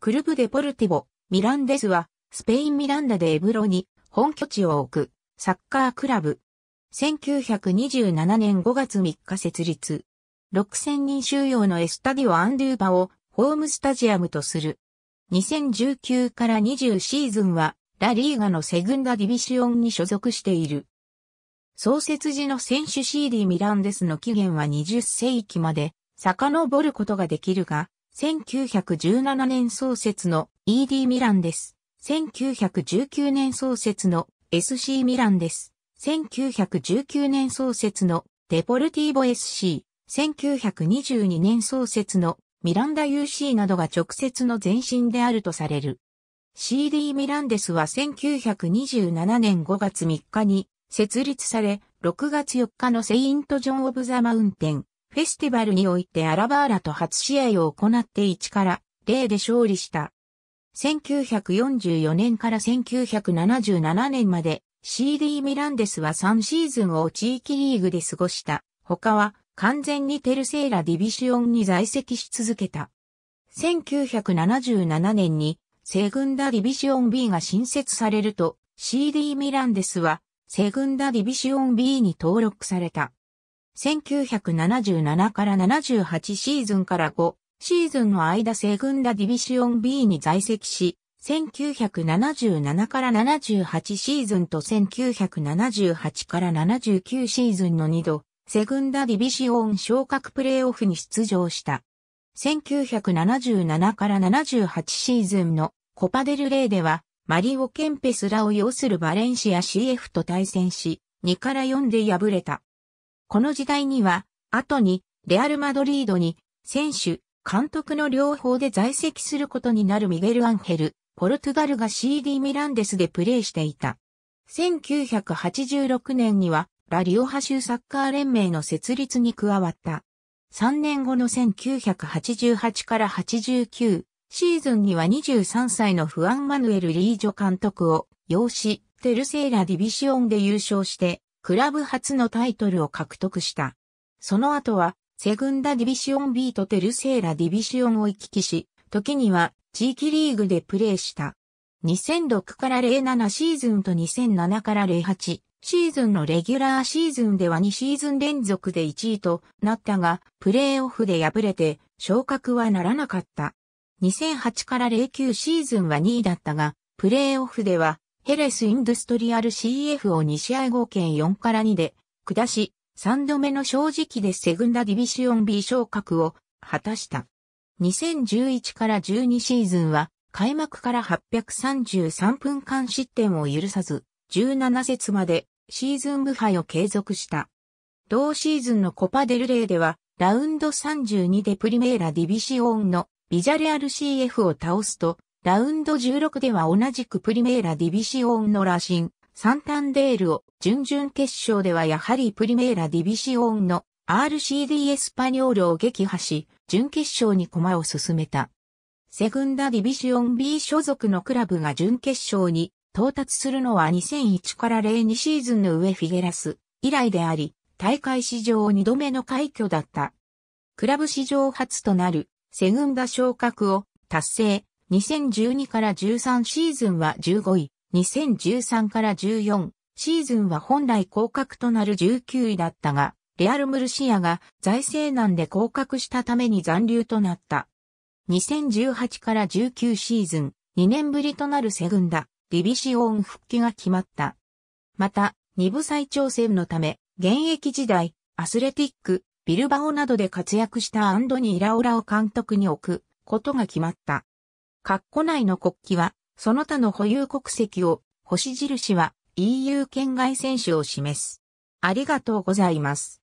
クルブデポルティボ、ミランデスは、スペインミランダでエブロに本拠地を置くサッカークラブ。1927年5月3日設立。6000人収容のエスタディオ・アンドゥーバをホームスタジアムとする。2019から20シーズンはラリーガのセグンダディビシオンに所属している。創設時の選手 CD ミランデスの起源は20世紀まで遡ることができるが、1917年創設の ED ミランです。1919年創設の SC ミランです。1919年創設のデポルティーボ SC、1922年創設のミランダ UC などが直接の前身であるとされる。CD ミランデスは1927年5月3日に設立され、6月4日のセイント・ジョン・オブ・ザ・マウンテン、フェスティバルにおいてアラバーラと初試合を行って1から0で勝利した。1944年から1977年まで CD ミランデスは3シーズンを地域リーグで過ごした。他は完全にテルセーラディビシオンに在籍し続けた。1977年にセグンダディビシオン B が新設されると CD ミランデスはセグンダディビシオン B に登録された。1977から78シーズンから5シーズンの間セグンダディビシオン B に在籍し、1977から78シーズンと1978から79シーズンの2度、セグンダディビシオン昇格プレーオフに出場した。1977から78シーズンのコパデルレイでは、マリオ・ケンペスらを擁するバレンシア CF と対戦し、2から4で敗れた。この時代には、後に、レアル・マドリードに、選手、監督の両方で在籍することになるミゲル・アンヘル、ポルトガルが CD ミランデスでプレーしていた。1986年には、ラリオハ州サッカー連盟の設立に加わった。3年後の1988から89シーズンには23歳のフアン・マヌエル・リージョ監督を用紙、テルセーラ・ディビシオンで優勝して、クラブ初のタイトルを獲得した。その後は、セグンダディビシオン B とテルセーラディビシオンを行き来し、時には地域リーグでプレーした。2006から07シーズンと2007から08シーズンのレギュラーシーズンでは2シーズン連続で1位となったが、プレーオフで敗れて昇格はならなかった。2008から09シーズンは2位だったが、プレーオフではヘレス・インドゥストリアル CF を2試合合計4から2で下し、3度目の正直でセグンダディビシオン B 昇格を果たした。2011から12シーズンは開幕から833分間失点を許さず、17節までシーズン無敗を継続した。同シーズンのコパデルレーでは、ラウンド32でプリメーラディビシオンのビジャレアル CF を倒すと、ラウンド16では同じくプリメーラディビシオンの羅針、サンタンデールを、準々決勝ではやはりプリメーラディビシオンの RCD エスパニョールを撃破し、準決勝に駒を進めた。セグンダディビシオン B 所属のクラブが準決勝に到達するのは2001から02シーズンの上フィゲラス以来であり、大会史上2度目の快挙だった。クラブ史上初となるセグンダ昇格を達成、2012から13シーズンは15位、2013から14シーズンは本来降格となる19位だったが、レアル・ムルシアが財政難で降格したために残留となった。2018から19シーズン、2年ぶりとなるセグンダ、ディビシオン復帰が決まった。また、2部再挑戦のため、現役時代、アスレティック、ビルバオなどで活躍したアンドニー・ラオラを監督に置くことが決まった。括弧内の国旗は、その他の保有国籍を、星印は EU 県外選手を示す。ありがとうございます。